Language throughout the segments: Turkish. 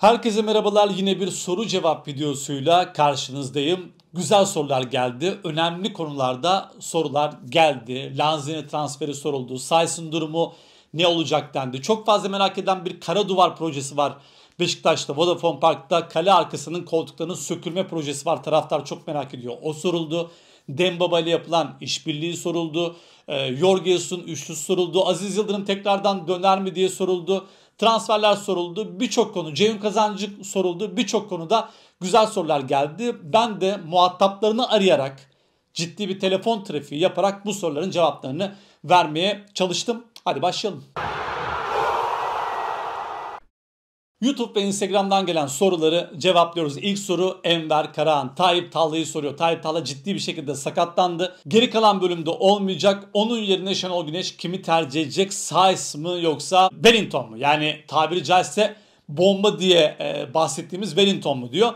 Herkese merhabalar. Yine bir soru cevap videosuyla karşınızdayım. Güzel sorular geldi. Önemli konularda sorular geldi. Lanzini transferi soruldu. Sayısın durumu ne olacak dendi. Çok fazla merak eden bir kara duvar projesi var. Beşiktaş'ta Vodafone Park'ta kale arkasının koltuklarının sökülme projesi var. Taraftar çok merak ediyor. O soruldu. Dembaba ile yapılan işbirliği soruldu. E, ee, Jorges'un üçlüsü soruldu. Aziz Yıldırım tekrardan döner mi diye soruldu. Transferler soruldu. Birçok konu. Ceyhun Kazancı soruldu. Birçok konuda güzel sorular geldi. Ben de muhataplarını arayarak ciddi bir telefon trafiği yaparak bu soruların cevaplarını vermeye çalıştım. Hadi başlayalım. YouTube ve Instagram'dan gelen soruları cevaplıyoruz. İlk soru Enver Karahan. Tayyip Talha'yı soruyor. Tayyip Talha ciddi bir şekilde sakatlandı. Geri kalan bölümde olmayacak. Onun yerine Şenol Güneş kimi tercih edecek? Sais mı yoksa Wellington mu? Yani tabiri caizse bomba diye e, bahsettiğimiz Wellington mu diyor.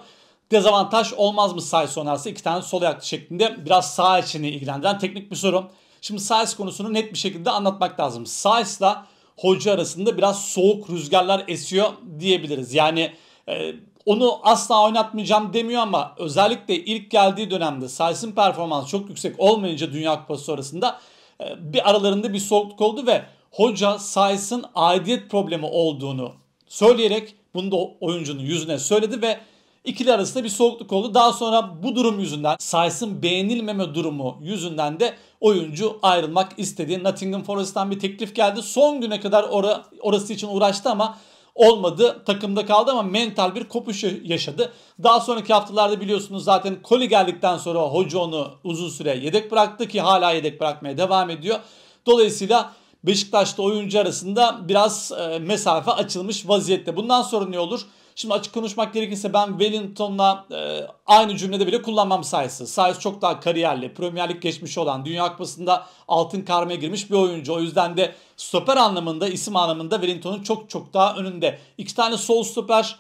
Dezavantaj olmaz mı Sais sonrası? İki tane sol ayaklı şeklinde biraz sağ içini ilgilendiren teknik bir soru. Şimdi Sais konusunu net bir şekilde anlatmak lazım. Sais'la hoca arasında biraz soğuk rüzgarlar esiyor diyebiliriz. Yani e, onu asla oynatmayacağım demiyor ama özellikle ilk geldiği dönemde Says'ın performansı çok yüksek olmayınca Dünya Kupası sonrasında e, bir aralarında bir soğukluk oldu ve hoca Says'ın aidiyet problemi olduğunu söyleyerek bunu da oyuncunun yüzüne söyledi ve İkili arasında bir soğukluk oldu. Daha sonra bu durum yüzünden Sainz'ın beğenilmeme durumu yüzünden de oyuncu ayrılmak istedi. Nottingham Forest'tan bir teklif geldi. Son güne kadar or- orası için uğraştı ama olmadı. Takımda kaldı ama mental bir kopuş yaşadı. Daha sonraki haftalarda biliyorsunuz zaten Koli geldikten sonra hoca onu uzun süre yedek bıraktı ki hala yedek bırakmaya devam ediyor. Dolayısıyla Beşiktaş'ta oyuncu arasında biraz e, mesafe açılmış vaziyette. Bundan sonra ne olur? Şimdi açık konuşmak gerekirse ben Wellington'la e, aynı cümlede bile kullanmam Sayıs'ı. Sayıs çok daha kariyerli, premierlik Lig geçmişi olan, Dünya Kupası'nda altın karmaya girmiş bir oyuncu. O yüzden de stoper anlamında, isim anlamında Wellington'un çok çok daha önünde. İki tane sol stoper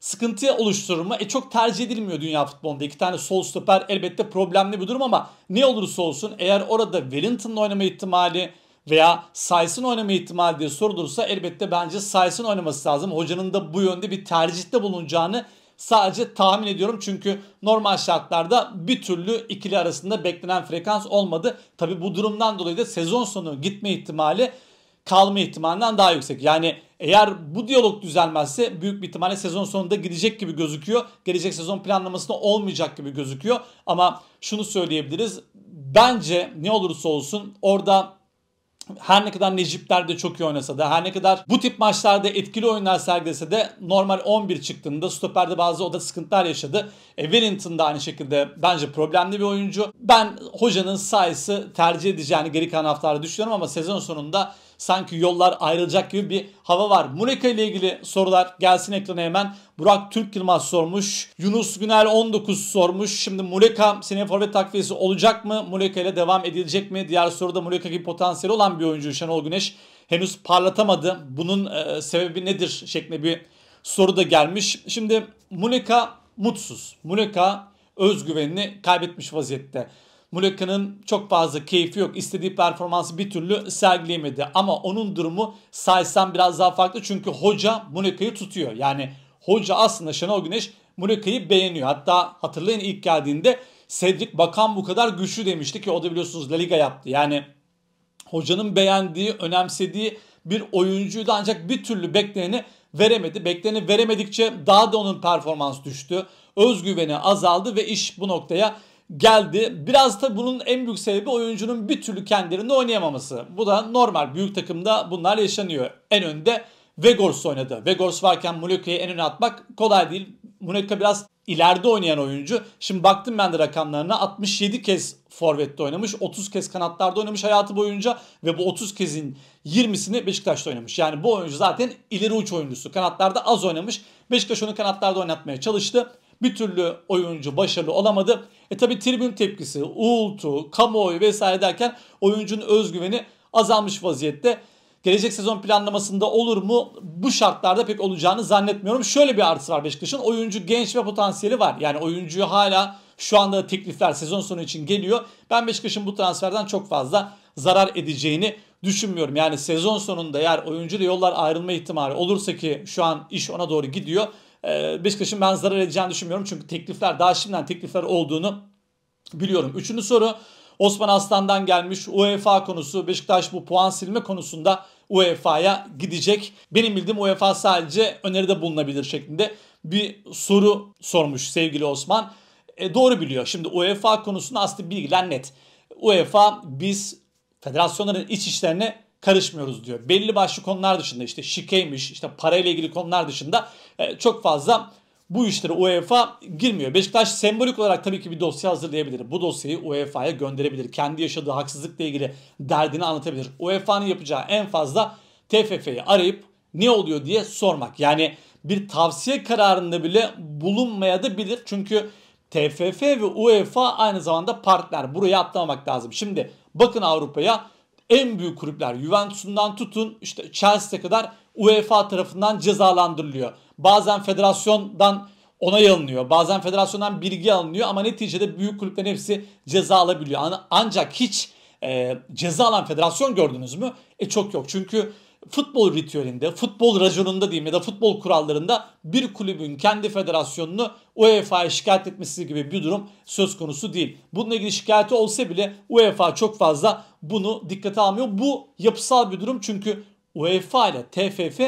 sıkıntı oluşturur mu? E çok tercih edilmiyor dünya futbolunda. İki tane sol stoper elbette problemli bir durum ama ne olursa olsun eğer orada Wellington'la oynama ihtimali veya Says'ın oynama ihtimali diye sorulursa elbette bence Says'ın oynaması lazım. Hocanın da bu yönde bir tercihte bulunacağını sadece tahmin ediyorum. Çünkü normal şartlarda bir türlü ikili arasında beklenen frekans olmadı. Tabi bu durumdan dolayı da sezon sonu gitme ihtimali kalma ihtimalinden daha yüksek. Yani eğer bu diyalog düzelmezse büyük bir ihtimalle sezon sonunda gidecek gibi gözüküyor. Gelecek sezon planlamasında olmayacak gibi gözüküyor. Ama şunu söyleyebiliriz. Bence ne olursa olsun orada her ne kadar Necipler de çok iyi oynasa da her ne kadar bu tip maçlarda etkili oyunlar sergilese de normal 11 çıktığında stoperde bazı oda sıkıntılar yaşadı. E, Wellington da aynı şekilde bence problemli bir oyuncu. Ben hocanın sayısı tercih edeceğini geri kalan haftalarda düşünüyorum ama sezon sonunda sanki yollar ayrılacak gibi bir hava var. Muleka ile ilgili sorular gelsin ekrana hemen. Burak Türk Yılmaz sormuş. Yunus Günel 19 sormuş. Şimdi Muleka senin forvet takviyesi olacak mı? Muleka ile devam edilecek mi? Diğer soruda Muleka gibi potansiyeli olan bir oyuncu Şenol Güneş henüz parlatamadı. Bunun e, sebebi nedir? şeklinde bir soru da gelmiş. Şimdi Muleka mutsuz. Muleka özgüvenini kaybetmiş vaziyette. Muleka'nın çok fazla keyfi yok. İstediği performansı bir türlü sergileyemedi. Ama onun durumu Saysan biraz daha farklı. Çünkü hoca Muleka'yı tutuyor. Yani hoca aslında Şenol Güneş Muleka'yı beğeniyor. Hatta hatırlayın ilk geldiğinde Cedric Bakan bu kadar güçlü demişti ki o da biliyorsunuz La Liga yaptı. Yani hocanın beğendiği, önemsediği bir oyuncuydu ancak bir türlü bekleneni veremedi. Bekleneni veremedikçe daha da onun performans düştü. Özgüveni azaldı ve iş bu noktaya geldi. Biraz da bunun en büyük sebebi oyuncunun bir türlü kendilerini oynayamaması. Bu da normal. Büyük takımda bunlar yaşanıyor. En önde Vegors oynadı. Vegors varken Muleka'yı en öne atmak kolay değil. Muleka biraz ileride oynayan oyuncu. Şimdi baktım ben de rakamlarına 67 kez forvette oynamış, 30 kez kanatlarda oynamış hayatı boyunca ve bu 30 kezin 20'sini Beşiktaş'ta oynamış. Yani bu oyuncu zaten ileri uç oyuncusu. Kanatlarda az oynamış. Beşiktaş onu kanatlarda oynatmaya çalıştı bir türlü oyuncu başarılı olamadı. E tabi tribün tepkisi, uğultu, kamuoyu vesaire derken oyuncunun özgüveni azalmış vaziyette. Gelecek sezon planlamasında olur mu? Bu şartlarda pek olacağını zannetmiyorum. Şöyle bir artısı var Beşiktaş'ın. Oyuncu genç ve potansiyeli var. Yani oyuncuyu hala şu anda teklifler sezon sonu için geliyor. Ben Beşiktaş'ın bu transferden çok fazla zarar edeceğini düşünmüyorum. Yani sezon sonunda eğer oyuncu da yollar ayrılma ihtimali olursa ki şu an iş ona doğru gidiyor e, Beşiktaş'ın ben zarar edeceğini düşünmüyorum. Çünkü teklifler daha şimdiden teklifler olduğunu biliyorum. Üçüncü soru Osman Aslan'dan gelmiş UEFA konusu Beşiktaş bu puan silme konusunda UEFA'ya gidecek. Benim bildiğim UEFA sadece öneride bulunabilir şeklinde bir soru sormuş sevgili Osman. E, doğru biliyor. Şimdi UEFA konusunda aslında bilgiler net. UEFA biz federasyonların iç işlerine karışmıyoruz diyor. Belli başlı konular dışında işte şikeymiş, işte parayla ilgili konular dışında e, çok fazla bu işlere UEFA girmiyor. Beşiktaş sembolik olarak tabii ki bir dosya hazırlayabilir. Bu dosyayı UEFA'ya gönderebilir. Kendi yaşadığı haksızlıkla ilgili derdini anlatabilir. UEFA'nın yapacağı en fazla TFF'yi arayıp ne oluyor diye sormak. Yani bir tavsiye kararında bile bulunmaya da bilir. Çünkü TFF ve UEFA aynı zamanda partner. Burayı atlamamak lazım. Şimdi bakın Avrupa'ya en büyük kulüpler Juventus'undan tutun işte Chelsea'ye kadar UEFA tarafından cezalandırılıyor. Bazen federasyondan ona alınıyor. Bazen federasyondan bilgi alınıyor ama neticede büyük kulüplerin hepsi ceza alabiliyor. Ancak hiç e, ceza alan federasyon gördünüz mü? E çok yok. Çünkü futbol ritüelinde, futbol raconunda diyeyim ya da futbol kurallarında bir kulübün kendi federasyonunu UEFA'ya şikayet etmesi gibi bir durum söz konusu değil. Bununla ilgili şikayeti olsa bile UEFA çok fazla bunu dikkate almıyor. Bu yapısal bir durum çünkü UEFA ile TFF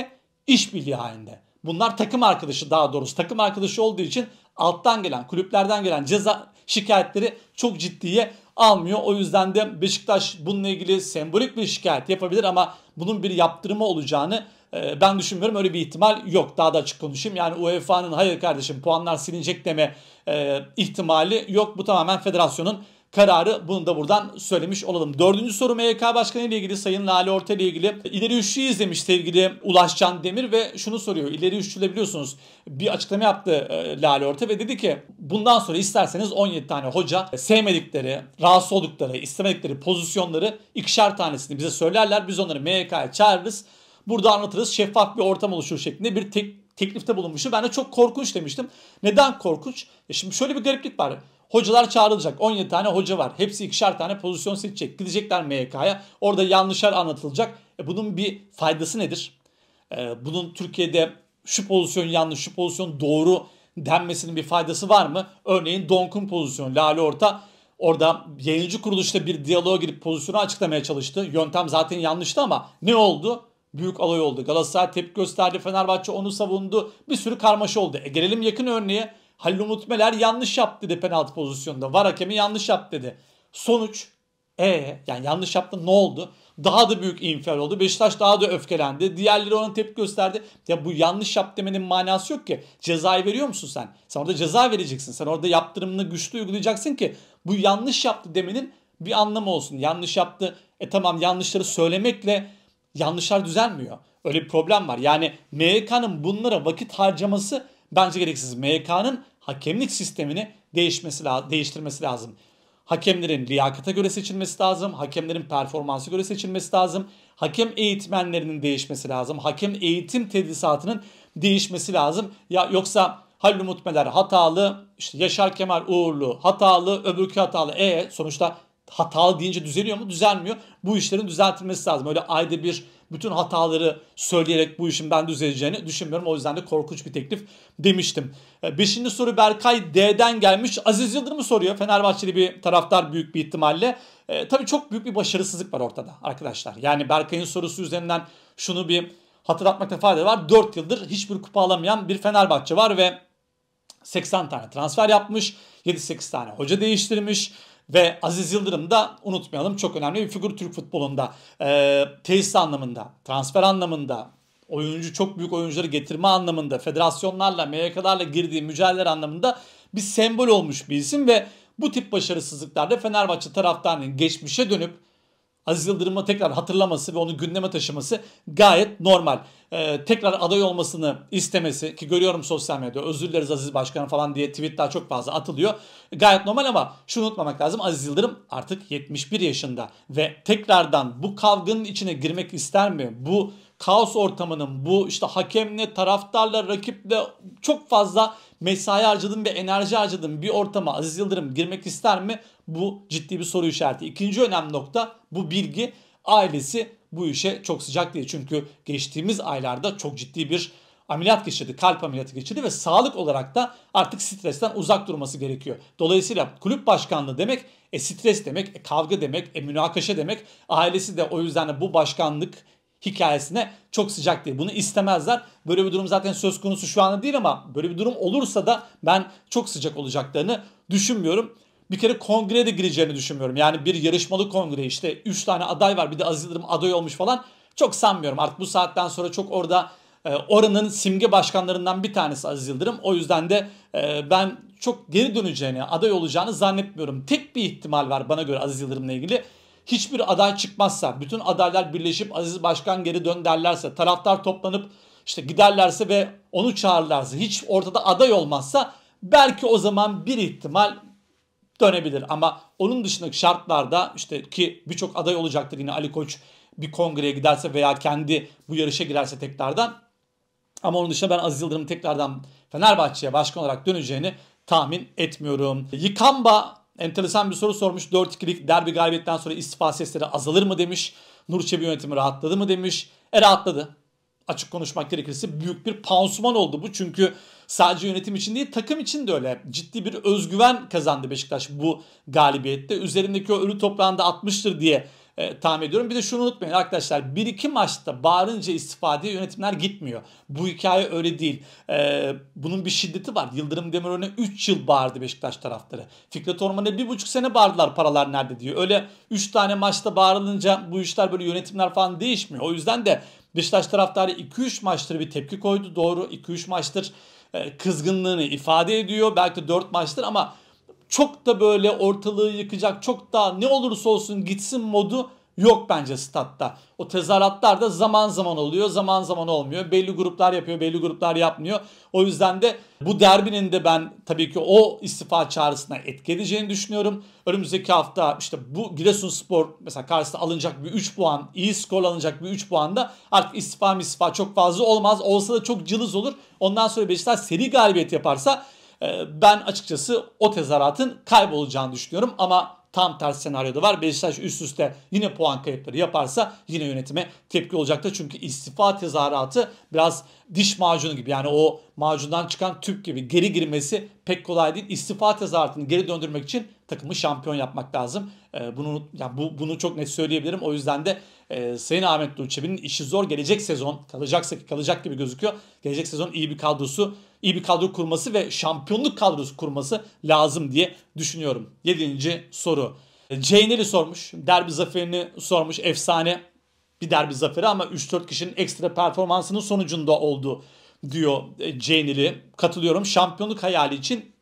işbirliği halinde. Bunlar takım arkadaşı daha doğrusu takım arkadaşı olduğu için alttan gelen kulüplerden gelen ceza şikayetleri çok ciddiye almıyor. O yüzden de Beşiktaş bununla ilgili sembolik bir şikayet yapabilir ama bunun bir yaptırımı olacağını e, ben düşünmüyorum. Öyle bir ihtimal yok. Daha da açık konuşayım. Yani UEFA'nın hayır kardeşim puanlar silinecek deme e, ihtimali yok. Bu tamamen federasyonun kararı bunu da buradan söylemiş olalım. Dördüncü soru MYK Başkanı ile ilgili Sayın Lale Orta ile ilgili ileri üçlüyü izlemiş sevgili Ulaşcan Demir ve şunu soruyor. İleri üçlü biliyorsunuz bir açıklama yaptı e, Lale Orta ve dedi ki bundan sonra isterseniz 17 tane hoca sevmedikleri, rahatsız oldukları, istemedikleri pozisyonları ikişer tanesini bize söylerler. Biz onları MYK'ya çağırırız. Burada anlatırız şeffaf bir ortam oluşur şeklinde bir tek, teklifte bulunmuştu. Ben de çok korkunç demiştim. Neden korkunç? E şimdi şöyle bir gariplik var. Hocalar çağrılacak. 17 tane hoca var. Hepsi ikişer tane pozisyon seçecek. Gidecekler MYK'ya. Orada yanlışlar anlatılacak. E bunun bir faydası nedir? E, bunun Türkiye'de şu pozisyon yanlış, şu pozisyon doğru denmesinin bir faydası var mı? Örneğin Donk'un pozisyonu. Lale Orta orada yayıncı kuruluşta bir diyaloğa girip pozisyonu açıklamaya çalıştı. Yöntem zaten yanlıştı ama ne oldu? Büyük alay oldu. Galatasaray tepki gösterdi. Fenerbahçe onu savundu. Bir sürü karmaşa oldu. E gelelim yakın örneğe. Halil Umut Meler yanlış yaptı dedi penaltı pozisyonunda. Var hakemi yanlış yaptı dedi. Sonuç e yani yanlış yaptı ne oldu? Daha da büyük infial oldu. Beşiktaş daha da öfkelendi. Diğerleri ona tepki gösterdi. Ya bu yanlış yap demenin manası yok ki. Cezayı veriyor musun sen? Sen orada ceza vereceksin. Sen orada yaptırımını güçlü uygulayacaksın ki bu yanlış yaptı demenin bir anlamı olsun. Yanlış yaptı. E tamam yanlışları söylemekle yanlışlar düzelmiyor. Öyle bir problem var. Yani MYK'nın bunlara vakit harcaması bence gereksiz. MYK'nın hakemlik sistemini değişmesi değiştirmesi lazım. Hakemlerin liyakata göre seçilmesi lazım. Hakemlerin performansı göre seçilmesi lazım. Hakem eğitmenlerinin değişmesi lazım. Hakem eğitim tedrisatının değişmesi lazım. Ya yoksa Halil Umut Meler hatalı, işte Yaşar Kemal Uğurlu hatalı, öbürkü hatalı. E sonuçta hatalı deyince düzeliyor mu? Düzelmiyor. Bu işlerin düzeltilmesi lazım. Öyle ayda bir bütün hataları söyleyerek bu işin ben düzeleceğini düşünmüyorum. O yüzden de korkunç bir teklif demiştim. E, beşinci soru Berkay D'den gelmiş. Aziz Yıldırım'ı soruyor. Fenerbahçeli bir taraftar büyük bir ihtimalle. E, tabii çok büyük bir başarısızlık var ortada arkadaşlar. Yani Berkay'ın sorusu üzerinden şunu bir hatırlatmakta fayda var. 4 yıldır hiçbir kupa alamayan bir Fenerbahçe var ve 80 tane transfer yapmış. 7-8 tane hoca değiştirmiş. Ve Aziz Yıldırım da unutmayalım çok önemli bir figür Türk futbolunda. E, tesis anlamında, transfer anlamında, oyuncu çok büyük oyuncuları getirme anlamında, federasyonlarla, MYK'larla girdiği mücadeleler anlamında bir sembol olmuş bir isim ve bu tip başarısızlıklarda Fenerbahçe taraftarının geçmişe dönüp Aziz Yıldırım'ı tekrar hatırlaması ve onu gündeme taşıması gayet normal. Ee, tekrar aday olmasını istemesi ki görüyorum sosyal medyada özür dileriz Aziz Başkan falan diye tweet daha çok fazla atılıyor. Gayet normal ama şunu unutmamak lazım Aziz Yıldırım artık 71 yaşında ve tekrardan bu kavganın içine girmek ister mi? Bu kaos ortamının bu işte hakemle, taraftarla, rakiple çok fazla mesai harcadığın ve enerji harcadığın bir ortama Aziz Yıldırım girmek ister mi? Bu ciddi bir soru işareti. İkinci önemli nokta bu bilgi ailesi bu işe çok sıcak değil. Çünkü geçtiğimiz aylarda çok ciddi bir ameliyat geçirdi, kalp ameliyatı geçirdi ve sağlık olarak da artık stresten uzak durması gerekiyor. Dolayısıyla kulüp başkanlığı demek e, stres demek, e, kavga demek, e, münakaşa demek. Ailesi de o yüzden de bu başkanlık hikayesine çok sıcak değil. Bunu istemezler. Böyle bir durum zaten söz konusu şu anda değil ama böyle bir durum olursa da ben çok sıcak olacaklarını düşünmüyorum. Bir kere kongrede gireceğini düşünmüyorum. Yani bir yarışmalı kongre işte 3 tane aday var bir de Aziz Yıldırım aday olmuş falan. Çok sanmıyorum artık bu saatten sonra çok orada e, oranın simge başkanlarından bir tanesi Aziz Yıldırım. O yüzden de e, ben çok geri döneceğini, aday olacağını zannetmiyorum. Tek bir ihtimal var bana göre Aziz Yıldırım'la ilgili hiçbir aday çıkmazsa, bütün adaylar birleşip Aziz Başkan geri dön derlerse, taraftar toplanıp işte giderlerse ve onu çağırlarsa, hiç ortada aday olmazsa belki o zaman bir ihtimal dönebilir. Ama onun dışındaki şartlarda işte ki birçok aday olacaktır yine Ali Koç bir kongreye giderse veya kendi bu yarışa girerse tekrardan. Ama onun dışında ben Aziz Yıldırım'ın tekrardan Fenerbahçe'ye başkan olarak döneceğini tahmin etmiyorum. Yıkamba enteresan bir soru sormuş. 4-2'lik derbi galibiyetten sonra istifa sesleri azalır mı demiş. Nur Çebi yönetimi rahatladı mı demiş. E rahatladı. Açık konuşmak gerekirse büyük bir pansuman oldu bu. Çünkü sadece yönetim için değil takım için de öyle. Ciddi bir özgüven kazandı Beşiktaş bu galibiyette. Üzerindeki o ölü toprağında atmıştır diye e, tahmin ediyorum. Bir de şunu unutmayın arkadaşlar. Bir iki maçta bağırınca istifadeye yönetimler gitmiyor. Bu hikaye öyle değil. E, bunun bir şiddeti var. Yıldırım Demirören'e 3 yıl bağırdı Beşiktaş taraftarı. Fikret Orman'a 1,5 sene bağırdılar paralar nerede diyor. Öyle 3 tane maçta bağırılınca bu işler böyle yönetimler falan değişmiyor. O yüzden de Beşiktaş taraftarı 2-3 maçtır bir tepki koydu. Doğru 2-3 maçtır e, kızgınlığını ifade ediyor. Belki de 4 maçtır ama çok da böyle ortalığı yıkacak, çok da ne olursa olsun gitsin modu yok bence statta. O tezahüratlar da zaman zaman oluyor, zaman zaman olmuyor. Belli gruplar yapıyor, belli gruplar yapmıyor. O yüzden de bu derbinin de ben tabii ki o istifa çağrısına etki edeceğini düşünüyorum. Önümüzdeki hafta işte bu Giresunspor mesela karşısında alınacak bir 3 puan, iyi skor alınacak bir 3 puan da artık istifa mı istifa çok fazla olmaz. Olsa da çok cılız olur. Ondan sonra Beşiktaş seri galibiyet yaparsa ee, ben açıkçası o tezahüratın kaybolacağını düşünüyorum ama tam tersi senaryoda var. Beşiktaş üst üste yine puan kayıpları yaparsa yine yönetime tepki olacaktır. Çünkü istifa tezahüratı biraz diş macunu gibi yani o macundan çıkan tüp gibi geri girmesi pek kolay değil. İstifa tezahüratını geri döndürmek için takımı şampiyon yapmak lazım. Ee, bunu yani bu, bunu çok net söyleyebilirim. O yüzden de e, Sayın Ahmet Durçebi'nin işi zor. Gelecek sezon kalacaksa ki kalacak gibi gözüküyor. Gelecek sezon iyi bir kadrosu iyi bir kadro kurması ve şampiyonluk kadrosu kurması lazım diye düşünüyorum. Yedinci soru. Ceynel'i sormuş. Derbi zaferini sormuş. Efsane bir derbi zaferi ama 3-4 kişinin ekstra performansının sonucunda oldu diyor Ceynel'i. Katılıyorum. Şampiyonluk hayali için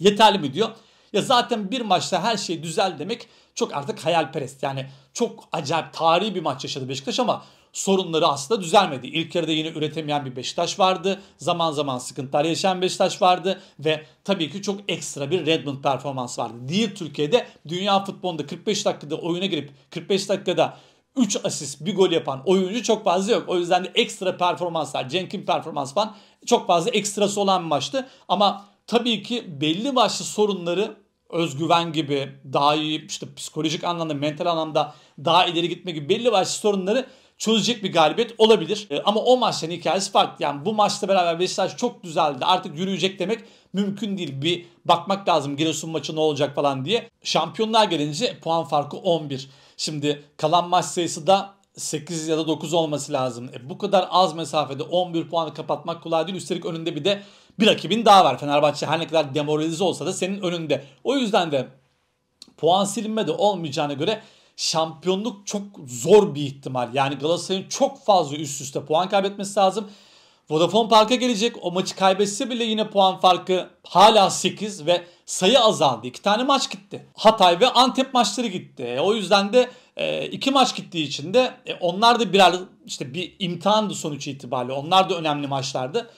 yeterli mi diyor. Ya zaten bir maçta her şey düzel demek çok artık hayalperest. Yani çok acayip tarihi bir maç yaşadı Beşiktaş ama sorunları aslında düzelmedi. İlk yarıda yine üretemeyen bir Beşiktaş vardı. Zaman zaman sıkıntılar yaşayan Beşiktaş vardı ve tabii ki çok ekstra bir Redmond performans vardı. Değil Türkiye'de dünya futbolunda 45 dakikada oyuna girip 45 dakikada 3 asist bir gol yapan oyuncu çok fazla yok. O yüzden de ekstra performanslar, Cenk'in performans falan çok fazla ekstrası olan bir maçtı. Ama tabii ki belli başlı sorunları özgüven gibi daha iyi işte psikolojik anlamda mental anlamda daha ileri gitme gibi belli başlı sorunları çözecek bir galibiyet olabilir. E, ama o maçların hikayesi farklı. Yani bu maçla beraber Beşiktaş çok düzeldi. Artık yürüyecek demek mümkün değil. Bir bakmak lazım Giresun maçı ne olacak falan diye. Şampiyonlar gelince puan farkı 11. Şimdi kalan maç sayısı da 8 ya da 9 olması lazım. E, bu kadar az mesafede 11 puanı kapatmak kolay değil. Üstelik önünde bir de bir rakibin daha var. Fenerbahçe her ne kadar demoralize olsa da senin önünde. O yüzden de puan silinme de olmayacağına göre şampiyonluk çok zor bir ihtimal. Yani Galatasaray'ın çok fazla üst üste puan kaybetmesi lazım. Vodafone Park'a gelecek. O maçı kaybetse bile yine puan farkı hala 8 ve sayı azaldı. İki tane maç gitti. Hatay ve Antep maçları gitti. E, o yüzden de e, iki maç gittiği için de e, onlar da birer işte bir imtihandı sonuç itibariyle. Onlar da önemli maçlardı.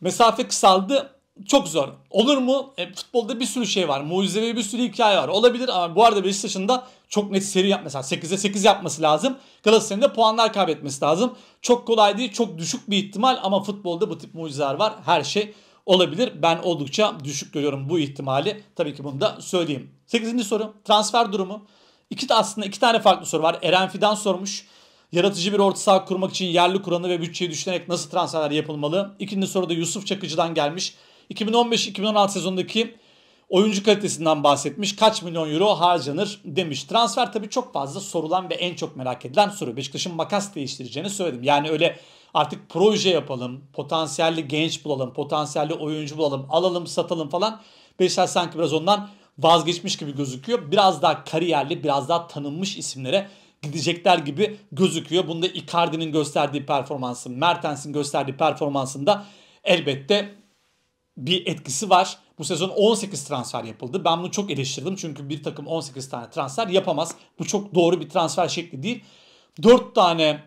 Mesafe kısaldı çok zor. Olur mu? E, futbolda bir sürü şey var. Mucizevi bir sürü hikaye var. Olabilir ama bu arada Beşiktaş'ın da çok net seri yapması lazım. 8'e 8 yapması lazım. Galatasaray'ın da puanlar kaybetmesi lazım. Çok kolay değil. Çok düşük bir ihtimal ama futbolda bu tip mucizeler var. Her şey olabilir. Ben oldukça düşük görüyorum bu ihtimali. Tabii ki bunu da söyleyeyim. 8. soru. Transfer durumu. İki, aslında iki tane farklı soru var. Eren Fidan sormuş. Yaratıcı bir orta saha kurmak için yerli kuranı ve bütçeyi düşünerek nasıl transferler yapılmalı? İkinci soruda Yusuf Çakıcı'dan gelmiş. 2015-2016 sezonundaki oyuncu kalitesinden bahsetmiş. Kaç milyon euro harcanır demiş. Transfer tabi çok fazla sorulan ve en çok merak edilen soru. Beşiktaş'ın makas değiştireceğini söyledim. Yani öyle artık proje yapalım, potansiyelli genç bulalım, potansiyelli oyuncu bulalım, alalım, satalım falan. Beşiktaş sanki biraz ondan vazgeçmiş gibi gözüküyor. Biraz daha kariyerli, biraz daha tanınmış isimlere gidecekler gibi gözüküyor. Bunda Icardi'nin gösterdiği performansın, Mertens'in gösterdiği performansında elbette bir etkisi var. Bu sezon 18 transfer yapıldı. Ben bunu çok eleştirdim. Çünkü bir takım 18 tane transfer yapamaz. Bu çok doğru bir transfer şekli değil. 4 tane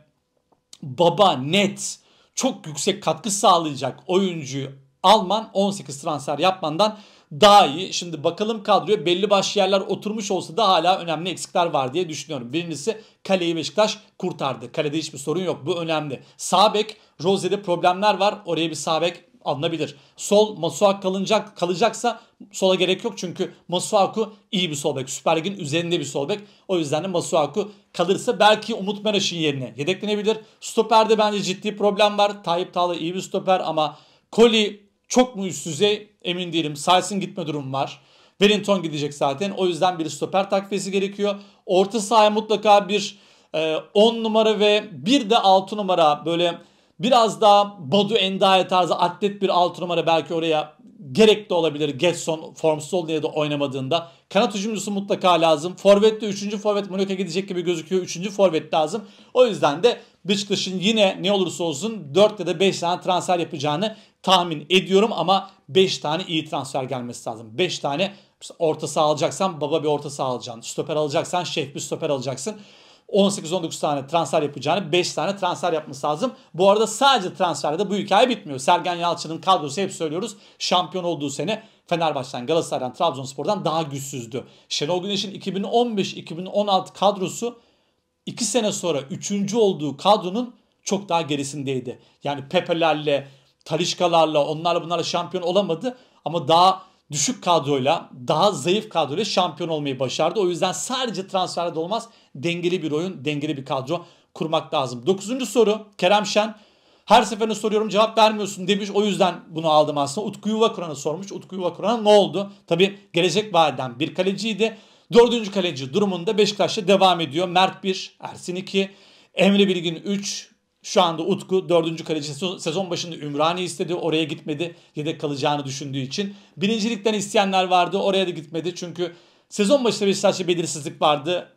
baba net çok yüksek katkı sağlayacak oyuncu alman 18 transfer yapmandan daha iyi. Şimdi bakalım kadroya belli başlı yerler oturmuş olsa da hala önemli eksikler var diye düşünüyorum. Birincisi kaleyi Beşiktaş kurtardı. Kalede hiçbir sorun yok. Bu önemli. Sağ bek Rose'de problemler var. Oraya bir sağ bek alınabilir. Sol Masuak kalınacak, kalacaksa sola gerek yok çünkü Masuaku iyi bir sol bek. Süper Lig'in üzerinde bir sol bek. O yüzden de Masuaku kalırsa belki Umut Meraş'ın yerine yedeklenebilir. Stoperde bence ciddi problem var. Tayyip Tağla iyi bir stoper ama Koli çok mu üst düzey emin değilim. Saysin gitme durumu var. Wellington gidecek zaten. O yüzden bir stoper takviyesi gerekiyor. Orta sahaya mutlaka bir 10 e, numara ve bir de 6 numara böyle Biraz daha Badu Endaya tarzı atlet bir 6 numara belki oraya gerek de olabilir. Getson formsuz oldu ya da oynamadığında. Kanat hücumcusu mutlaka lazım. Forvet de 3. forvet Monaco gidecek gibi gözüküyor. 3. forvet lazım. O yüzden de Beşiktaş'ın yine ne olursa olsun 4 ya da 5 tane transfer yapacağını tahmin ediyorum. Ama 5 tane iyi transfer gelmesi lazım. 5 tane orta saha alacaksan baba bir orta saha alacaksın. Stoper alacaksan şef bir stoper alacaksın. 18-19 tane transfer yapacağını 5 tane transfer yapması lazım. Bu arada sadece transferde bu hikaye bitmiyor. Sergen Yalçın'ın kadrosu hep söylüyoruz. Şampiyon olduğu sene Fenerbahçe'den, Galatasaray'dan, Trabzonspor'dan daha güçsüzdü. Şenol Güneş'in 2015-2016 kadrosu 2 sene sonra 3. olduğu kadronun çok daha gerisindeydi. Yani Pepe'lerle, Talişkalarla, onlarla bunlarla şampiyon olamadı ama daha düşük kadroyla, daha zayıf kadroyla şampiyon olmayı başardı. O yüzden sadece transferde olmaz. Dengeli bir oyun, dengeli bir kadro kurmak lazım. Dokuzuncu soru Kerem Şen. Her seferinde soruyorum cevap vermiyorsun demiş. O yüzden bunu aldım aslında. Utku Yuvakuran'a sormuş. Utku Yuvakuran'a ne oldu? Tabi gelecek vadeden bir kaleciydi. Dördüncü kaleci durumunda Beşiktaş'ta devam ediyor. Mert 1, Ersin 2, Emre Bilgin 3, şu anda Utku dördüncü kaleci sezon başında Ümrani istedi. Oraya gitmedi. Yedek kalacağını düşündüğü için. Birincilikten isteyenler vardı. Oraya da gitmedi. Çünkü sezon başında bir Beşiktaş'ta belirsizlik vardı.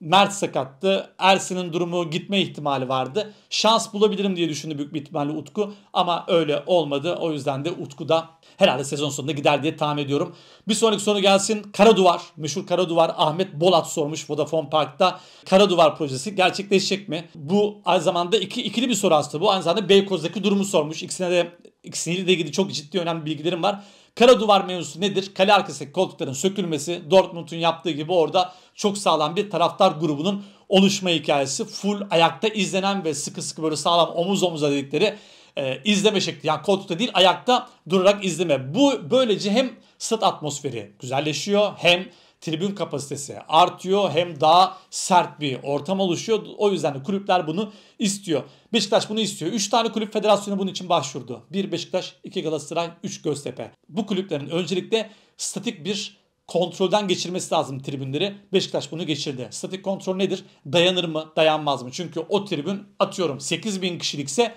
Mert sakattı. Ersin'in durumu gitme ihtimali vardı. Şans bulabilirim diye düşündü büyük bir ihtimalle Utku. Ama öyle olmadı. O yüzden de Utku da herhalde sezon sonunda gider diye tahmin ediyorum. Bir sonraki soru gelsin. Kara duvar, meşhur kara duvar. Ahmet Bolat sormuş Vodafone Park'ta. kara duvar projesi gerçekleşecek mi? Bu aynı zamanda iki, ikili bir soru aslında bu. Aynı zamanda Beykoz'daki durumu sormuş. İkisine de ikisiyle de ilgili çok ciddi önemli bilgilerim var. Kara duvar mevzusu nedir? Kale arkasındaki koltukların sökülmesi Dortmund'un yaptığı gibi orada çok sağlam bir taraftar grubunun oluşma hikayesi. Full ayakta izlenen ve sıkı sıkı böyle sağlam omuz omuza dedikleri e, izleme şekli. Yani koltukta değil ayakta durarak izleme. Bu böylece hem stat atmosferi güzelleşiyor hem tribün kapasitesi artıyor hem daha sert bir ortam oluşuyor. O yüzden de kulüpler bunu istiyor. Beşiktaş bunu istiyor. 3 tane kulüp federasyonu bunun için başvurdu. 1 Beşiktaş, 2 Galatasaray, 3 Göztepe. Bu kulüplerin öncelikle statik bir kontrolden geçirmesi lazım tribünleri. Beşiktaş bunu geçirdi. Statik kontrol nedir? Dayanır mı, dayanmaz mı? Çünkü o tribün atıyorum 8 bin kişilikse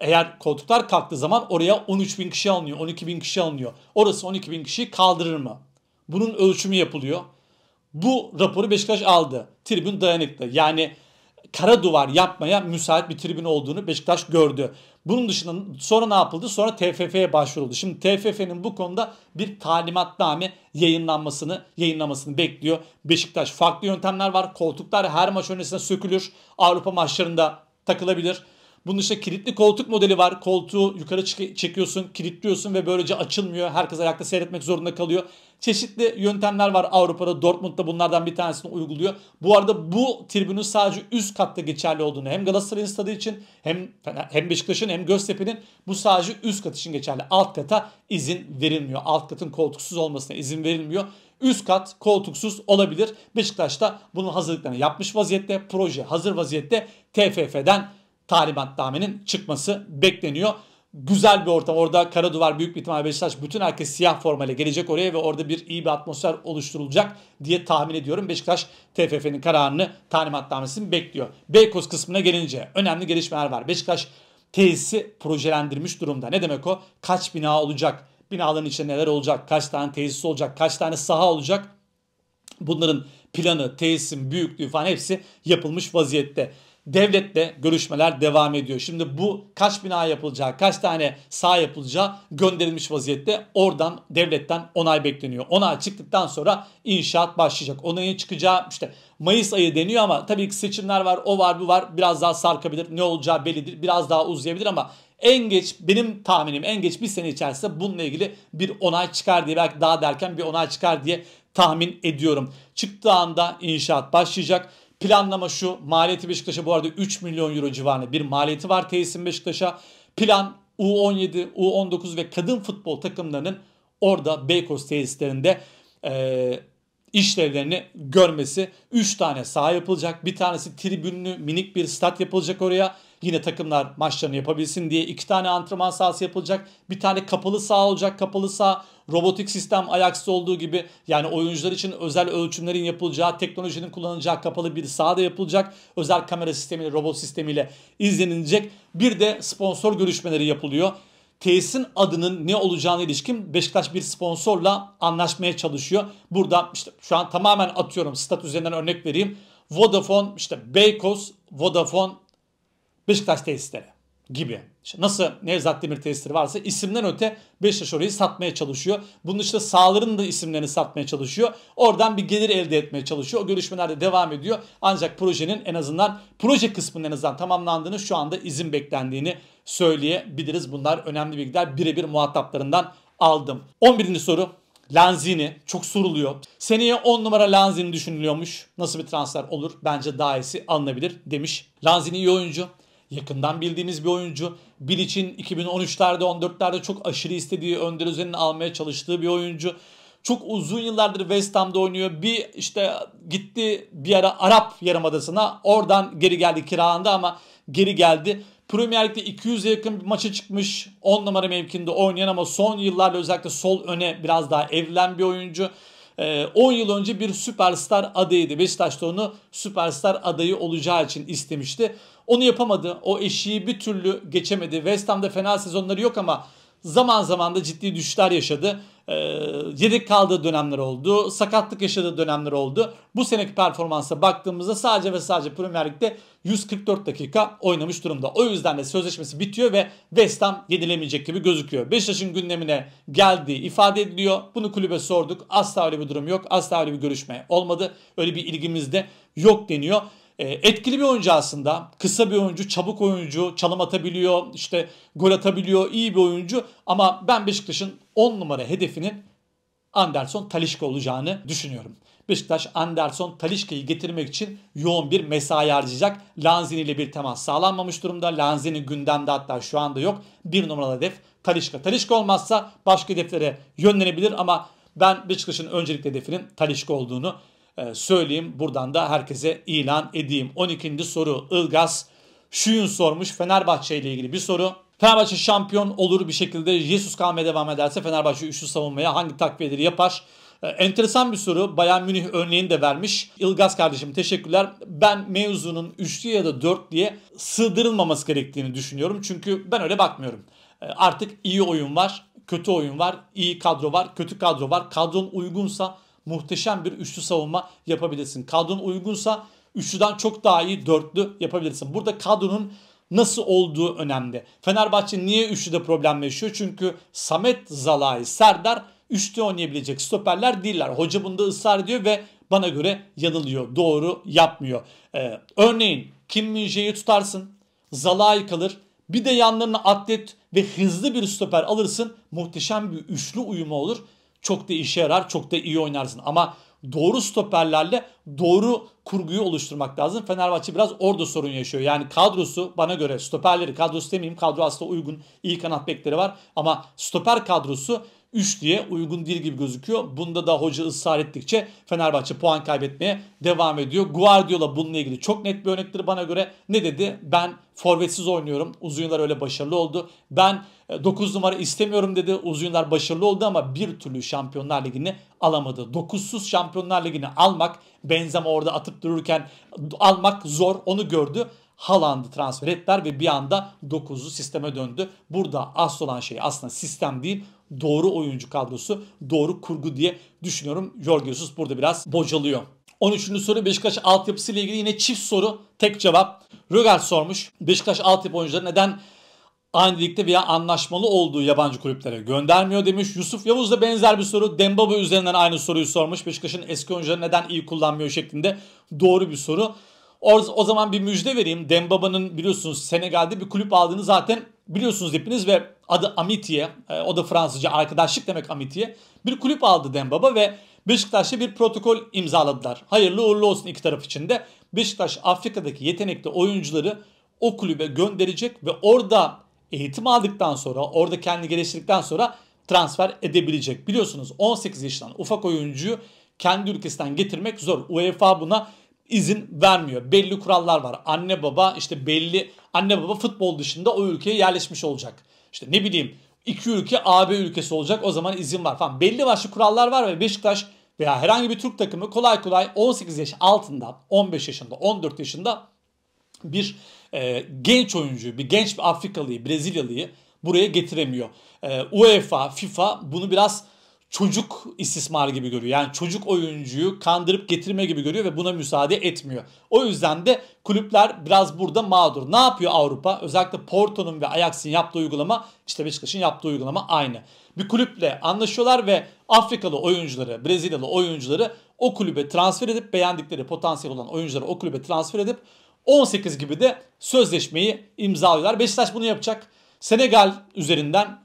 eğer koltuklar kalktığı zaman oraya 13 bin kişi alınıyor, 12 bin kişi alınıyor. Orası 12 bin kişiyi kaldırır mı? Bunun ölçümü yapılıyor. Bu raporu Beşiktaş aldı. Tribün dayanıklı. Yani kara duvar yapmaya müsait bir tribün olduğunu Beşiktaş gördü. Bunun dışında sonra ne yapıldı? Sonra TFF'ye başvuruldu. Şimdi TFF'nin bu konuda bir talimatname yayınlanmasını yayınlamasını bekliyor. Beşiktaş farklı yöntemler var. Koltuklar her maç öncesine sökülür. Avrupa maçlarında takılabilir. Bunun dışında kilitli koltuk modeli var. Koltuğu yukarı çekiyorsun, kilitliyorsun ve böylece açılmıyor. Herkes ayakta seyretmek zorunda kalıyor. Çeşitli yöntemler var Avrupa'da. Dortmund'da bunlardan bir tanesini uyguluyor. Bu arada bu tribünün sadece üst katta geçerli olduğunu hem Galatasaray'ın stadı için hem hem Beşiktaş'ın hem Göztepe'nin bu sadece üst kat için geçerli. Alt kata izin verilmiyor. Alt katın koltuksuz olmasına izin verilmiyor. Üst kat koltuksuz olabilir. Beşiktaş da bunun hazırlıklarını yapmış vaziyette. Proje hazır vaziyette. TFF'den talimatnamenin çıkması bekleniyor. Güzel bir ortam. Orada kara duvar büyük bir ihtimalle Beşiktaş bütün herkes siyah formayla gelecek oraya ve orada bir iyi bir atmosfer oluşturulacak diye tahmin ediyorum. Beşiktaş TFF'nin kararını talimatnamesini bekliyor. Beykoz kısmına gelince önemli gelişmeler var. Beşiktaş tesisi projelendirmiş durumda. Ne demek o? Kaç bina olacak? Binaların içinde neler olacak? Kaç tane tesis olacak? Kaç tane saha olacak? Bunların planı, tesisin büyüklüğü falan hepsi yapılmış vaziyette devletle görüşmeler devam ediyor. Şimdi bu kaç bina yapılacağı, kaç tane sağ yapılacağı gönderilmiş vaziyette. Oradan devletten onay bekleniyor. Onay çıktıktan sonra inşaat başlayacak. Onayın çıkacağı işte Mayıs ayı deniyor ama tabii ki seçimler var, o var, bu var. Biraz daha sarkabilir. Ne olacağı bellidir. Biraz daha uzayabilir ama en geç benim tahminim en geç bir sene içerisinde bununla ilgili bir onay çıkar diye belki daha derken bir onay çıkar diye tahmin ediyorum. Çıktığı anda inşaat başlayacak. Planlama şu. Maliyeti Beşiktaş'a bu arada 3 milyon euro civarında bir maliyeti var tesisin Beşiktaş'a. Plan U17, U19 ve kadın futbol takımlarının orada Beykoz tesislerinde e, işlevlerini görmesi. 3 tane saha yapılacak. Bir tanesi tribünlü minik bir stat yapılacak oraya. Yine takımlar maçlarını yapabilsin diye. 2 tane antrenman sahası yapılacak. Bir tane kapalı saha olacak. Kapalı saha robotik sistem Ajax'ta olduğu gibi yani oyuncular için özel ölçümlerin yapılacağı, teknolojinin kullanılacağı kapalı bir sahada yapılacak. Özel kamera sistemiyle, robot sistemiyle izlenilecek. Bir de sponsor görüşmeleri yapılıyor. Tesisin adının ne olacağına ilişkin Beşiktaş bir sponsorla anlaşmaya çalışıyor. Burada işte şu an tamamen atıyorum stat üzerinden örnek vereyim. Vodafone işte Beykoz, Vodafone Beşiktaş tesisleri gibi. nasıl Nevzat Demir tesiri varsa isimden öte Beşiktaş orayı satmaya çalışıyor. Bunun dışında sağların da isimlerini satmaya çalışıyor. Oradan bir gelir elde etmeye çalışıyor. O görüşmeler de devam ediyor. Ancak projenin en azından proje kısmının en azından tamamlandığını şu anda izin beklendiğini söyleyebiliriz. Bunlar önemli bilgiler birebir muhataplarından aldım. 11. soru Lanzini çok soruluyor. Seneye 10 numara Lanzini düşünülüyormuş. Nasıl bir transfer olur? Bence daha iyisi alınabilir demiş. Lanzini iyi oyuncu yakından bildiğimiz bir oyuncu. Bir Bilic'in 2013'lerde 14'lerde çok aşırı istediği Önder Özen'in almaya çalıştığı bir oyuncu. Çok uzun yıllardır West Ham'da oynuyor. Bir işte gitti bir ara Arap Yarımadası'na. Oradan geri geldi kiralandı ama geri geldi. Premier Lig'de 200'e yakın bir maça çıkmış. 10 numara mevkinde oynayan ama son yıllarda özellikle sol öne biraz daha evlen bir oyuncu e, ee, 10 yıl önce bir süperstar adayıydı. Beşiktaş da onu süperstar adayı olacağı için istemişti. Onu yapamadı. O eşiği bir türlü geçemedi. West Ham'da fena sezonları yok ama zaman zaman da ciddi düşüşler yaşadı e, yedek kaldığı dönemler oldu. Sakatlık yaşadığı dönemler oldu. Bu seneki performansa baktığımızda sadece ve sadece Premier Lig'de 144 dakika oynamış durumda. O yüzden de sözleşmesi bitiyor ve West Ham yenilemeyecek gibi gözüküyor. Beşiktaş'ın gündemine geldiği ifade ediliyor. Bunu kulübe sorduk. Asla öyle bir durum yok. Asla öyle bir görüşme olmadı. Öyle bir ilgimiz de yok deniyor. Ee, etkili bir oyuncu aslında. Kısa bir oyuncu, çabuk oyuncu, çalım atabiliyor, işte gol atabiliyor, iyi bir oyuncu. Ama ben Beşiktaş'ın 10 numara hedefinin Anderson Talişka olacağını düşünüyorum. Beşiktaş Anderson Talişka'yı getirmek için yoğun bir mesai harcayacak. Lanzini ile bir temas sağlanmamış durumda. Lanzini gündemde hatta şu anda yok. Bir numaralı hedef Talişka. Talişka olmazsa başka hedeflere yönlenebilir ama ben Beşiktaş'ın öncelikli hedefinin Talişka olduğunu ee, söyleyeyim. Buradan da herkese ilan edeyim. 12. soru Ilgaz Şuyun sormuş Fenerbahçe ile ilgili bir soru. Fenerbahçe şampiyon olur bir şekilde Jesus kalmaya devam ederse Fenerbahçe üçlü savunmaya hangi takviyeleri yapar? Ee, enteresan bir soru. Bayern Münih örneğini de vermiş. Ilgaz kardeşim teşekkürler. Ben mevzunun üçlü ya da dört diye sığdırılmaması gerektiğini düşünüyorum. Çünkü ben öyle bakmıyorum. Ee, artık iyi oyun var, kötü oyun var, iyi kadro var, kötü kadro var. Kadron uygunsa muhteşem bir üçlü savunma yapabilirsin. Kadron uygunsa üçlüden çok daha iyi dörtlü yapabilirsin. Burada kadronun nasıl olduğu önemli. Fenerbahçe niye üçlüde problem yaşıyor? Çünkü Samet, Zalai, Serdar üçlü oynayabilecek stoperler değiller. Hoca bunda ısrar ediyor ve bana göre yanılıyor. Doğru yapmıyor. Ee, örneğin Kim Minje'yi tutarsın. Zalai kalır. Bir de yanlarına atlet ve hızlı bir stoper alırsın. Muhteşem bir üçlü uyumu olur. Çok da işe yarar, çok da iyi oynarsın. Ama doğru stoperlerle doğru kurguyu oluşturmak lazım. Fenerbahçe biraz orada sorun yaşıyor. Yani kadrosu bana göre stoperleri kadrosu demeyeyim. Kadro aslında uygun. iyi kanat bekleri var. Ama stoper kadrosu diye uygun değil gibi gözüküyor. Bunda da hoca ısrar ettikçe Fenerbahçe puan kaybetmeye devam ediyor. Guardiola bununla ilgili çok net bir örnektir bana göre. Ne dedi? Ben forvetsiz oynuyorum. Uzun yıllar öyle başarılı oldu. Ben 9 e, numara istemiyorum dedi. Uzun yıllar başarılı oldu ama bir türlü Şampiyonlar Ligi'ni alamadı. 9'suz Şampiyonlar Ligi'ni almak, Benzema orada atıp dururken almak zor. Onu gördü. Haaland'ı transfer ettiler ve bir anda 9'lu sisteme döndü. Burada asıl olan şey aslında sistem değil doğru oyuncu kadrosu, doğru kurgu diye düşünüyorum. Jorge Jesus burada biraz bocalıyor. 13. soru Beşiktaş altyapısı ile ilgili yine çift soru tek cevap. Röger sormuş Beşiktaş altyapı oyuncuları neden aynı ligde veya anlaşmalı olduğu yabancı kulüplere göndermiyor demiş. Yusuf Yavuz da benzer bir soru. Dembaba üzerinden aynı soruyu sormuş. Beşiktaş'ın eski oyuncuları neden iyi kullanmıyor şeklinde doğru bir soru. O, o zaman bir müjde vereyim. Dembaba'nın biliyorsunuz Senegal'de bir kulüp aldığını zaten biliyorsunuz hepiniz ve adı Amitie, e, o da Fransızca arkadaşlık demek Amitie. Bir kulüp aldı Dembaba ve Beşiktaş'la bir protokol imzaladılar. Hayırlı uğurlu olsun iki taraf için de. Beşiktaş Afrika'daki yetenekli oyuncuları o kulübe gönderecek ve orada eğitim aldıktan sonra, orada kendi geliştirdikten sonra transfer edebilecek. Biliyorsunuz 18 yaşından ufak oyuncuyu kendi ülkesinden getirmek zor. UEFA buna izin vermiyor. Belli kurallar var. Anne baba işte belli anne baba futbol dışında o ülkeye yerleşmiş olacak. İşte ne bileyim iki ülke AB ülkesi olacak o zaman izin var falan. Belli başlı kurallar var ve Beşiktaş veya herhangi bir Türk takımı kolay kolay 18 yaş altından 15 yaşında 14 yaşında bir e, genç oyuncuyu, bir genç bir Afrikalıyı, Brezilyalıyı buraya getiremiyor. E, UEFA, FIFA bunu biraz çocuk istismarı gibi görüyor. Yani çocuk oyuncuyu kandırıp getirme gibi görüyor ve buna müsaade etmiyor. O yüzden de kulüpler biraz burada mağdur. Ne yapıyor Avrupa? Özellikle Porto'nun ve Ajax'in yaptığı uygulama işte Beşiktaş'ın yaptığı uygulama aynı. Bir kulüple anlaşıyorlar ve Afrikalı oyuncuları, Brezilyalı oyuncuları o kulübe transfer edip beğendikleri potansiyel olan oyuncuları o kulübe transfer edip 18 gibi de sözleşmeyi imzalıyorlar. Beşiktaş bunu yapacak. Senegal üzerinden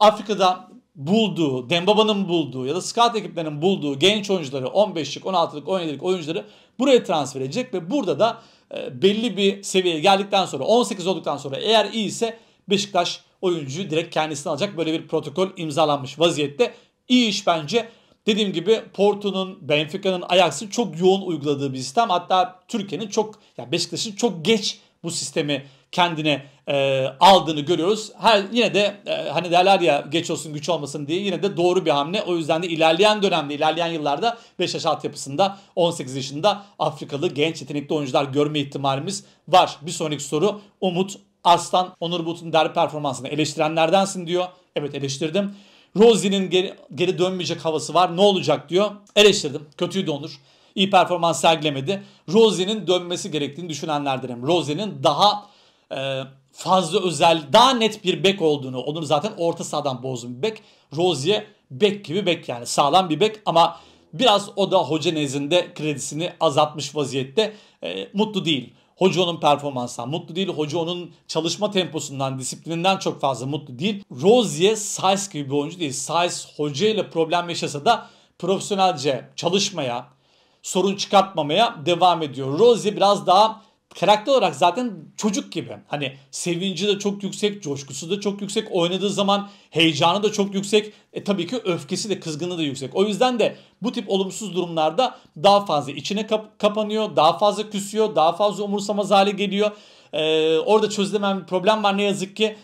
Afrika'da bulduğu, Dembaba'nın bulduğu ya da scout ekiplerinin bulduğu genç oyuncuları 15'lik, 16'lık, 17'lik oyuncuları buraya transfer edecek ve burada da e, belli bir seviyeye geldikten sonra 18 olduktan sonra eğer iyi ise Beşiktaş oyuncuyu direkt kendisine alacak. Böyle bir protokol imzalanmış vaziyette. İyi iş bence. Dediğim gibi Porto'nun, Benfica'nın, Ajax'ın çok yoğun uyguladığı bir sistem. Hatta Türkiye'nin çok, ya yani Beşiktaş'ın çok geç bu sistemi kendine e, aldığını görüyoruz. Her yine de e, hani derler ya geç olsun güç olmasın diye yine de doğru bir hamle. O yüzden de ilerleyen dönemde, ilerleyen yıllarda 5 yaş yapısında 18 yaşında Afrikalı genç yetenekli oyuncular görme ihtimalimiz var. Bir sonraki soru Umut Aslan Onur Bulut'un derbi performansını eleştirenlerdensin diyor. Evet eleştirdim. Rosie'nin geri, geri dönmeyecek havası var. Ne olacak diyor. Eleştirdim. Kötüydü Onur. İyi performans sergilemedi. Rosie'nin dönmesi gerektiğini düşünenlerdenim. Rosie'nin daha e, fazla özel daha net bir bek olduğunu onun zaten orta sahadan bozduğu bir bek. Rozier bek gibi bek yani sağlam bir bek ama biraz o da hoca nezdinde kredisini azaltmış vaziyette e, mutlu değil. Hoca onun performansından mutlu değil. Hoca onun çalışma temposundan, disiplininden çok fazla mutlu değil. Rozier Sais gibi bir oyuncu değil. Sais hoca ile problem yaşasa da profesyonelce çalışmaya, sorun çıkartmamaya devam ediyor. Rozier biraz daha karakter olarak zaten çocuk gibi. Hani sevinci de çok yüksek, coşkusu da çok yüksek. Oynadığı zaman heyecanı da çok yüksek. E tabii ki öfkesi de kızgını da yüksek. O yüzden de bu tip olumsuz durumlarda daha fazla içine kap- kapanıyor, daha fazla küsüyor, daha fazla umursamaz hale geliyor. Ee, orada çözülemem bir problem var ne yazık ki.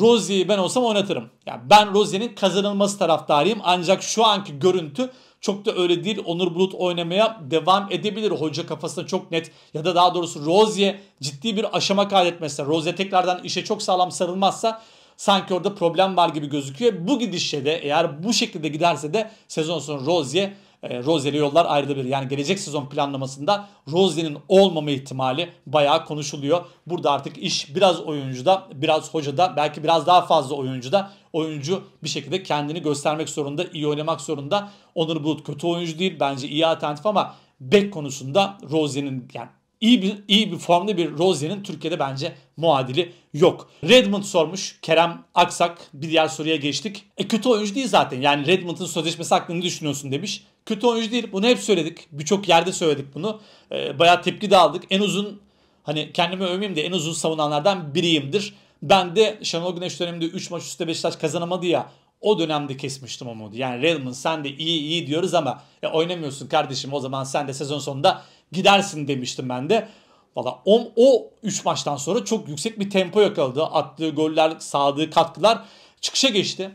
Rosie'yi ben olsam oynatırım. Yani ben Rosie'nin kazanılması taraftarıyım. Ancak şu anki görüntü çok da öyle değil. Onur Bulut oynamaya devam edebilir. Hoca kafasında çok net ya da daha doğrusu Rozier ciddi bir aşama kaydetmezse, Rozier tekrardan işe çok sağlam sarılmazsa sanki orada problem var gibi gözüküyor. Bu gidişle de eğer bu şekilde giderse de sezon sonu Rozier e, yollar yollar bir Yani gelecek sezon planlamasında Rozier'in olmama ihtimali bayağı konuşuluyor. Burada artık iş biraz oyuncuda, biraz hocada, belki biraz daha fazla oyuncuda. Oyuncu bir şekilde kendini göstermek zorunda, iyi oynamak zorunda. Onur Bulut kötü oyuncu değil. Bence iyi alternatif ama bek konusunda Rozier'in yani iyi bir iyi bir formda bir Rozier'in Türkiye'de bence muadili yok. Redmond sormuş. Kerem Aksak bir diğer soruya geçtik. E kötü oyuncu değil zaten. Yani Redmond'ın sözleşmesi hakkında ne düşünüyorsun demiş kötü oyuncu değil. Bunu hep söyledik. Birçok yerde söyledik bunu. E, bayağı tepki de aldık. En uzun hani kendimi övmeyeyim de en uzun savunanlardan biriyimdir. Ben de Şenol Güneş döneminde 3 maç üstte Beşiktaş kazanamadı ya o dönemde kesmiştim umudu. Yani Redmond sen de iyi iyi diyoruz ama e, oynamıyorsun kardeşim o zaman sen de sezon sonunda gidersin demiştim ben de. Valla o 3 maçtan sonra çok yüksek bir tempo yakaladı. Attığı goller, sağladığı katkılar çıkışa geçti.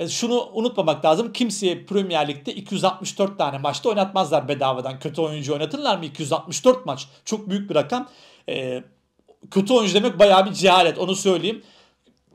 E, şunu unutmamak lazım. Kimseye Premier Lig'de 264 tane maçta oynatmazlar bedavadan. Kötü oyuncu oynatırlar mı? 264 maç. Çok büyük bir rakam. E, kötü oyuncu demek bayağı bir cehalet. Onu söyleyeyim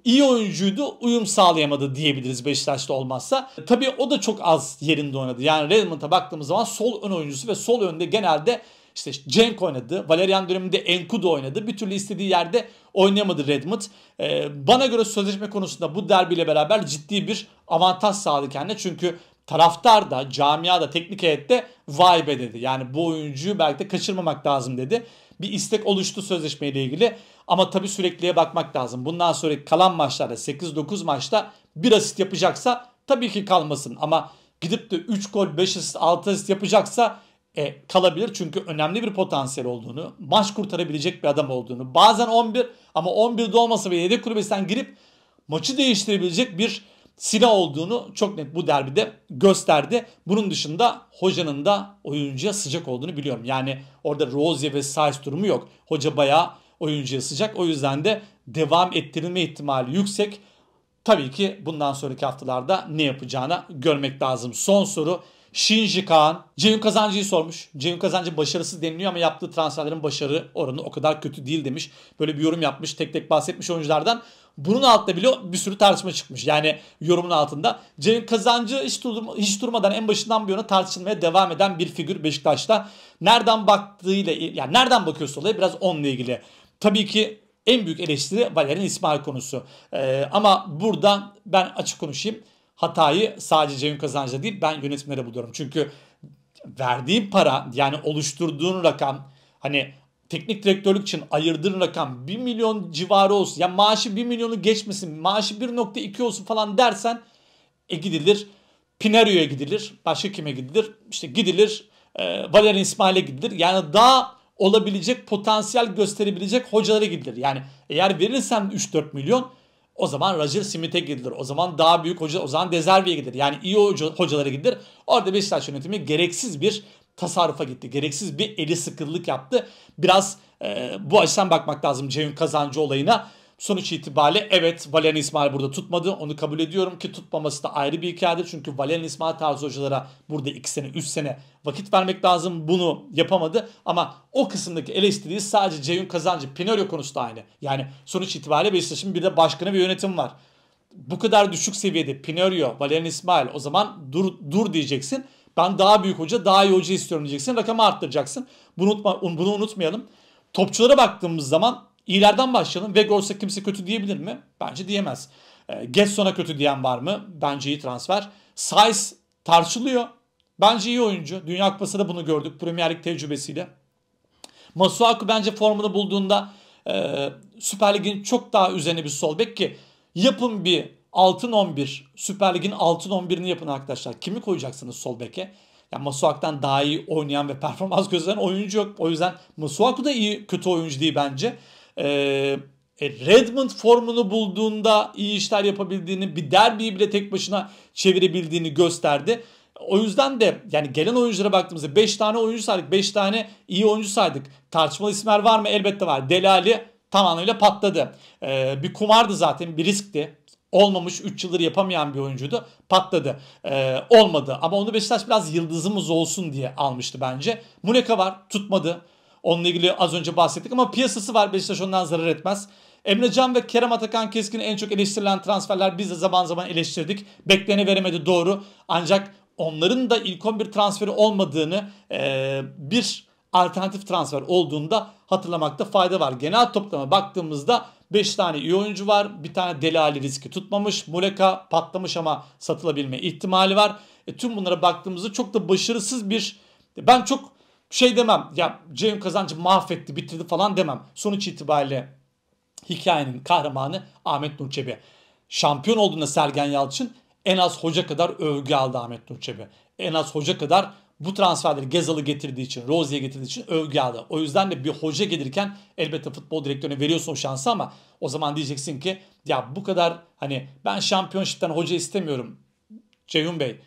iyi oyuncuydu uyum sağlayamadı diyebiliriz Beşiktaş'ta olmazsa. E, tabii o da çok az yerinde oynadı. Yani Redmond'a baktığımız zaman sol ön oyuncusu ve sol önde genelde işte Cenk oynadı. Valerian döneminde Enkudu oynadı. Bir türlü istediği yerde oynayamadı Redmond. Ee, bana göre sözleşme konusunda bu derbiyle beraber ciddi bir avantaj sağladı kendine. Çünkü taraftar da, camia da, teknik heyet de vay be dedi. Yani bu oyuncuyu belki de kaçırmamak lazım dedi. Bir istek oluştu sözleşmeyle ilgili. Ama tabii sürekliye bakmak lazım. Bundan sonra kalan maçlarda 8-9 maçta bir asist yapacaksa tabii ki kalmasın. Ama gidip de 3 gol, 5 asist, 6 asist yapacaksa e, kalabilir. Çünkü önemli bir potansiyel olduğunu, maç kurtarabilecek bir adam olduğunu. Bazen 11 ama 11'de olmasa ve yedek kulübesinden girip maçı değiştirebilecek bir silah olduğunu çok net bu derbide gösterdi. Bunun dışında hocanın da oyuncuya sıcak olduğunu biliyorum. Yani orada Rozier ve Saiz durumu yok. Hoca bayağı oyuncuya sıcak. O yüzden de devam ettirilme ihtimali yüksek. Tabii ki bundan sonraki haftalarda ne yapacağını görmek lazım. Son soru Shinji Kaan. Cem Kazancı'yı sormuş. Cem Kazancı başarısız deniliyor ama yaptığı transferlerin başarı oranı o kadar kötü değil demiş. Böyle bir yorum yapmış. Tek tek bahsetmiş oyunculardan. Bunun altında bile bir sürü tartışma çıkmış. Yani yorumun altında. Cem Kazancı hiç, durma, hiç durmadan en başından bir yana tartışılmaya devam eden bir figür Beşiktaş'ta. Nereden baktığıyla yani nereden bakıyorsa olaya biraz onunla ilgili. Tabii ki en büyük eleştiri Valerian İsmail konusu. Ee, ama burada ben açık konuşayım hatayı sadece Cemil Kazancı'da değil ben yönetimlere buluyorum. Çünkü verdiğin para yani oluşturduğun rakam hani teknik direktörlük için ayırdığın rakam 1 milyon civarı olsun. Ya maaşı 1 milyonu geçmesin maaşı 1.2 olsun falan dersen e gidilir. Pinario'ya gidilir. Başka kime gidilir? İşte gidilir. E, Valerian İsmail'e gidilir. Yani daha olabilecek potansiyel gösterebilecek hocalara gidilir. Yani eğer verirsen 3-4 milyon o zaman Roger Smith'e gidilir. O zaman daha büyük hoca, o zaman Dezerbi'ye gidilir. Yani iyi hocalara gidilir. Orada Beşiktaş yönetimi gereksiz bir tasarrufa gitti. Gereksiz bir eli sıkıllık yaptı. Biraz e, bu açıdan bakmak lazım Cevin Kazancı olayına. Sonuç itibariyle evet Valerian İsmail burada tutmadı. Onu kabul ediyorum ki tutmaması da ayrı bir hikayedir. Çünkü Valerian İsmail tarzı hocalara burada 2 sene 3 sene vakit vermek lazım. Bunu yapamadı. Ama o kısımdaki eleştiriyi sadece Ceyhun Kazancı, Pinorio konusu da aynı. Yani sonuç itibariyle Beşiktaş'ın bir de başkanı ve yönetim var. Bu kadar düşük seviyede Pinorio, Valerian İsmail o zaman dur, dur diyeceksin. Ben daha büyük hoca, daha iyi hoca istiyorum diyeceksin. Rakamı arttıracaksın. Bunu, unutma, bunu unutmayalım. Topçulara baktığımız zaman İyilerden başlayalım. Vegors'a kimse kötü diyebilir mi? Bence diyemez. E, Getson'a kötü diyen var mı? Bence iyi transfer. Size tartışılıyor. Bence iyi oyuncu. Dünya kupası da bunu gördük. Premier Lig tecrübesiyle. Masuaku bence formunu bulduğunda e, Süper Lig'in çok daha üzerine bir sol bek ki yapın bir altın 11. Süper Lig'in altın 11'ini yapın arkadaşlar. Kimi koyacaksınız sol beke? Yani Masuak'tan daha iyi oynayan ve performans gösteren oyuncu yok. O yüzden Masuaku da iyi kötü oyuncu değil bence. Ee, e, Redmond formunu bulduğunda iyi işler yapabildiğini, bir derbiyi bile tek başına çevirebildiğini gösterdi. O yüzden de yani gelen oyunculara baktığımızda 5 tane oyuncu saydık, 5 tane iyi oyuncu saydık. Tartışmalı isimler var mı? Elbette var. Delali tamamıyla patladı. Ee, bir kumardı zaten, bir riskti. Olmamış 3 yıldır yapamayan bir oyuncuydu. Patladı. Ee, olmadı. Ama onu Beşiktaş biraz yıldızımız olsun diye almıştı bence. Muleka var. Tutmadı. Onunla ilgili az önce bahsettik ama piyasası var Beşiktaş ondan zarar etmez. Emre Can ve Kerem Atakan Keskin en çok eleştirilen transferler biz de zaman zaman eleştirdik. Bekleni veremedi doğru. Ancak onların da ilk 11 transferi olmadığını bir alternatif transfer olduğunda hatırlamakta fayda var. Genel toplama baktığımızda 5 tane iyi oyuncu var. Bir tane Deli Ali riski tutmamış. Muleka patlamış ama satılabilme ihtimali var. E, tüm bunlara baktığımızda çok da başarısız bir ben çok şey demem ya Cem Kazancı mahvetti bitirdi falan demem. Sonuç itibariyle hikayenin kahramanı Ahmet Nurçebi Çebi. Şampiyon olduğunda Sergen Yalçın en az hoca kadar övgü aldı Ahmet Nurçebi En az hoca kadar bu transferleri Gezal'ı getirdiği için, Rozier'i getirdiği için övgü aldı. O yüzden de bir hoca gelirken elbette futbol direktörüne veriyorsun o şansı ama o zaman diyeceksin ki ya bu kadar hani ben şampiyonşipten hoca istemiyorum Ceyhun Bey.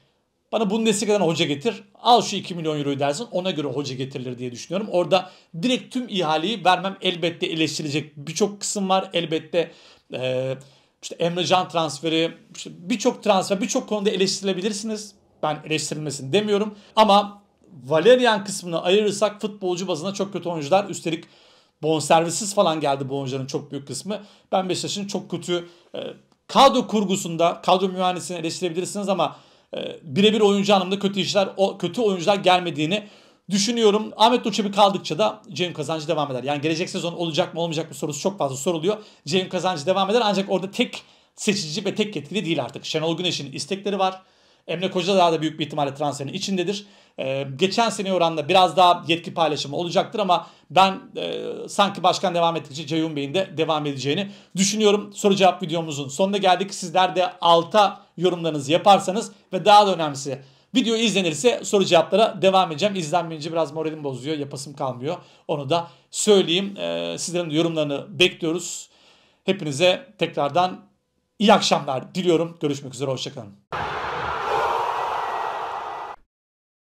Bana Bundesliga'dan hoca getir. Al şu 2 milyon euroyu dersin. Ona göre hoca getirilir diye düşünüyorum. Orada direkt tüm ihaleyi vermem elbette eleştirilecek birçok kısım var. Elbette e, işte Emre Can transferi, işte birçok transfer, birçok konuda eleştirilebilirsiniz. Ben eleştirilmesin demiyorum. Ama Valerian kısmını ayırırsak futbolcu bazında çok kötü oyuncular. Üstelik bonservisiz falan geldi bu oyuncuların çok büyük kısmı. Ben Beşiktaş'ın çok kötü e, kadro kurgusunda, kadro mühendisini eleştirebilirsiniz ama ee, birebir oyuncu anlamında kötü işler, o kötü oyuncular gelmediğini düşünüyorum. Ahmet Nur Çebi kaldıkça da Cem Kazancı devam eder. Yani gelecek sezon olacak mı olmayacak mı sorusu çok fazla soruluyor. Cem Kazancı devam eder ancak orada tek seçici ve tek yetkili değil artık. Şenol Güneş'in istekleri var. Emre Koca daha da büyük bir ihtimalle transferin içindedir. Ee, geçen sene oranla biraz daha yetki paylaşımı olacaktır ama ben e, sanki başkan devam ettikçe Ceyhun Bey'in de devam edeceğini düşünüyorum. Soru cevap videomuzun sonuna geldik. Sizler de alta yorumlarınızı yaparsanız ve daha da önemlisi video izlenirse soru cevaplara devam edeceğim. İzlenmeyince biraz moralim bozuyor, yapasım kalmıyor. Onu da söyleyeyim. Ee, sizlerin de yorumlarını bekliyoruz. Hepinize tekrardan iyi akşamlar diliyorum. Görüşmek üzere, hoşçakalın.